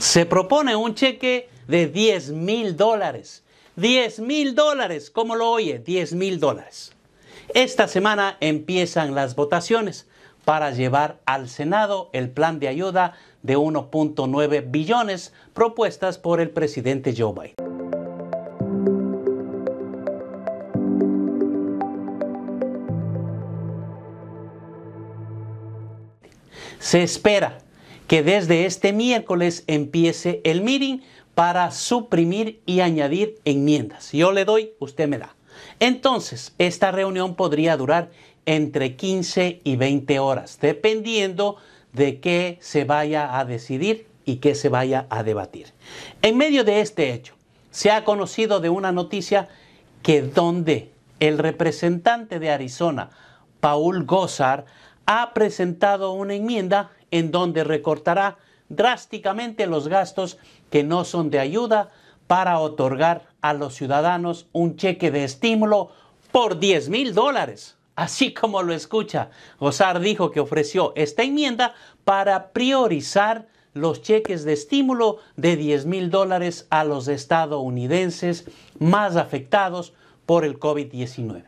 Se propone un cheque de 10 mil dólares. 10 mil dólares, ¿cómo lo oye? 10 mil dólares. Esta semana empiezan las votaciones para llevar al Senado el plan de ayuda de 1.9 billones propuestas por el presidente Joe Biden. Se espera que desde este miércoles empiece el meeting para suprimir y añadir enmiendas. Yo le doy, usted me da. Entonces, esta reunión podría durar entre 15 y 20 horas, dependiendo de qué se vaya a decidir y qué se vaya a debatir. En medio de este hecho, se ha conocido de una noticia que donde el representante de Arizona, Paul Gosar, ha presentado una enmienda en donde recortará drásticamente los gastos que no son de ayuda para otorgar a los ciudadanos un cheque de estímulo por 10 mil dólares. Así como lo escucha, Gozar dijo que ofreció esta enmienda para priorizar los cheques de estímulo de 10 mil dólares a los estadounidenses más afectados por el COVID-19.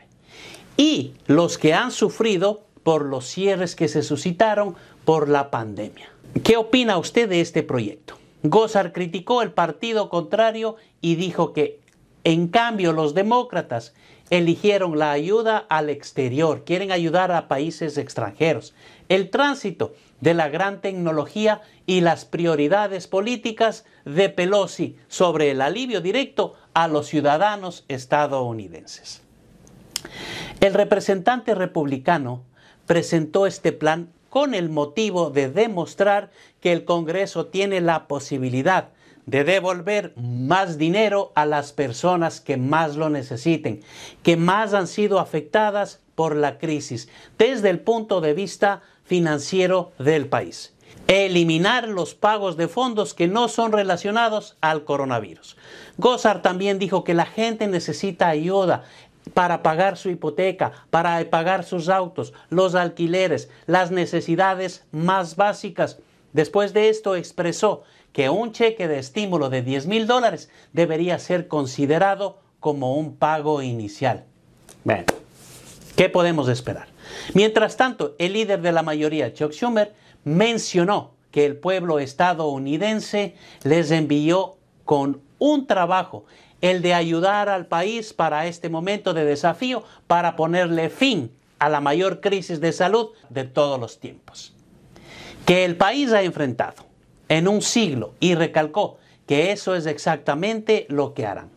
Y los que han sufrido por los cierres que se suscitaron por la pandemia. ¿Qué opina usted de este proyecto? Gozar criticó el partido contrario y dijo que, en cambio, los demócratas eligieron la ayuda al exterior, quieren ayudar a países extranjeros, el tránsito de la gran tecnología y las prioridades políticas de Pelosi sobre el alivio directo a los ciudadanos estadounidenses. El representante republicano presentó este plan con el motivo de demostrar que el Congreso tiene la posibilidad de devolver más dinero a las personas que más lo necesiten, que más han sido afectadas por la crisis desde el punto de vista financiero del país. Eliminar los pagos de fondos que no son relacionados al coronavirus. Gozar también dijo que la gente necesita ayuda para pagar su hipoteca, para pagar sus autos, los alquileres, las necesidades más básicas. Después de esto expresó que un cheque de estímulo de 10 mil dólares debería ser considerado como un pago inicial. Bueno, ¿qué podemos esperar? Mientras tanto, el líder de la mayoría, Chuck Schumer, mencionó que el pueblo estadounidense les envió con un trabajo el de ayudar al país para este momento de desafío, para ponerle fin a la mayor crisis de salud de todos los tiempos. Que el país ha enfrentado en un siglo y recalcó que eso es exactamente lo que harán.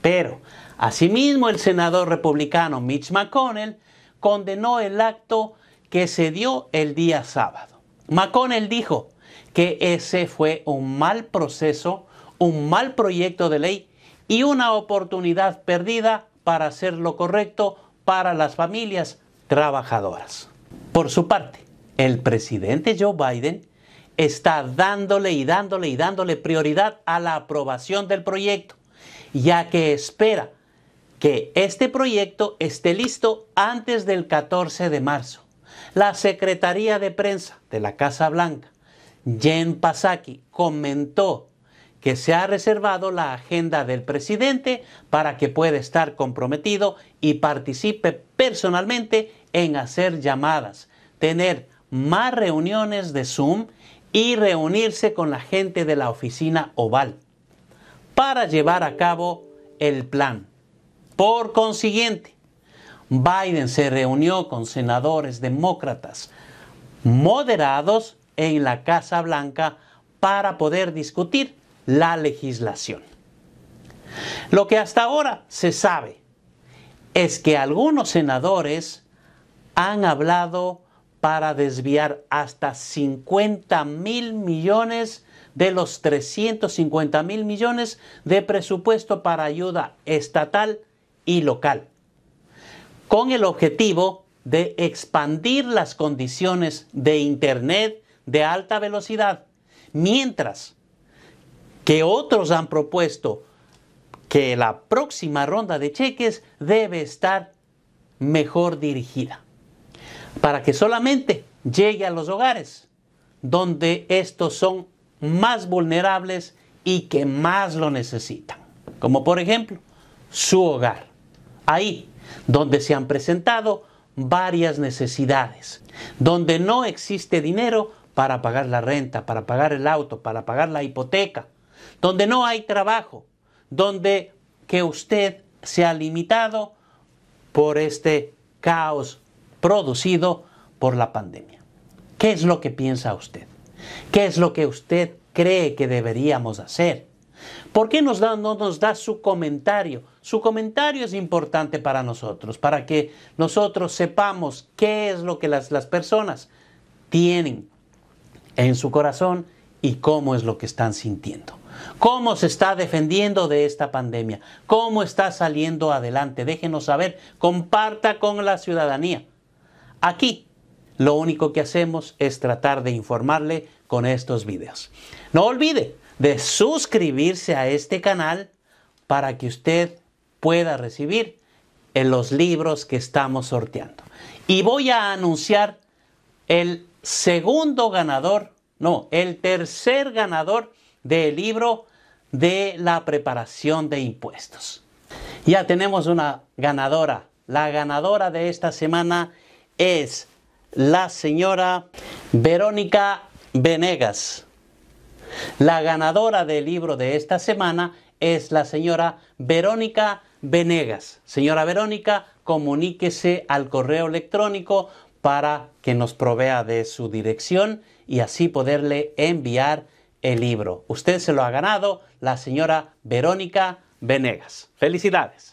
Pero, asimismo, el senador republicano Mitch McConnell condenó el acto que se dio el día sábado. McConnell dijo que ese fue un mal proceso, un mal proyecto de ley y una oportunidad perdida para hacer lo correcto para las familias trabajadoras. Por su parte, el presidente Joe Biden está dándole y dándole y dándole prioridad a la aprobación del proyecto, ya que espera que este proyecto esté listo antes del 14 de marzo. La Secretaría de Prensa de la Casa Blanca, Jen Psaki, comentó que se ha reservado la agenda del presidente para que pueda estar comprometido y participe personalmente en hacer llamadas, tener más reuniones de Zoom y reunirse con la gente de la oficina oval para llevar a cabo el plan. Por consiguiente, Biden se reunió con senadores demócratas moderados en la Casa Blanca para poder discutir la legislación. Lo que hasta ahora se sabe es que algunos senadores han hablado para desviar hasta 50 mil millones de los 350 mil millones de presupuesto para ayuda estatal y local, con el objetivo de expandir las condiciones de Internet de alta velocidad, mientras que otros han propuesto que la próxima ronda de cheques debe estar mejor dirigida para que solamente llegue a los hogares donde estos son más vulnerables y que más lo necesitan. Como por ejemplo, su hogar. Ahí donde se han presentado varias necesidades, donde no existe dinero para pagar la renta, para pagar el auto, para pagar la hipoteca, donde no hay trabajo, donde que usted se ha limitado por este caos producido por la pandemia. ¿Qué es lo que piensa usted? ¿Qué es lo que usted cree que deberíamos hacer? ¿Por qué no nos da su comentario? Su comentario es importante para nosotros, para que nosotros sepamos qué es lo que las personas tienen en su corazón y cómo es lo que están sintiendo cómo se está defendiendo de esta pandemia, cómo está saliendo adelante. Déjenos saber, comparta con la ciudadanía. Aquí lo único que hacemos es tratar de informarle con estos videos. No olvide de suscribirse a este canal para que usted pueda recibir en los libros que estamos sorteando. Y voy a anunciar el segundo ganador, no, el tercer ganador del libro de la preparación de impuestos. Ya tenemos una ganadora. La ganadora de esta semana es la señora Verónica Venegas. La ganadora del libro de esta semana es la señora Verónica Venegas. Señora Verónica, comuníquese al correo electrónico para que nos provea de su dirección y así poderle enviar el libro. Usted se lo ha ganado, la señora Verónica Venegas. Felicidades.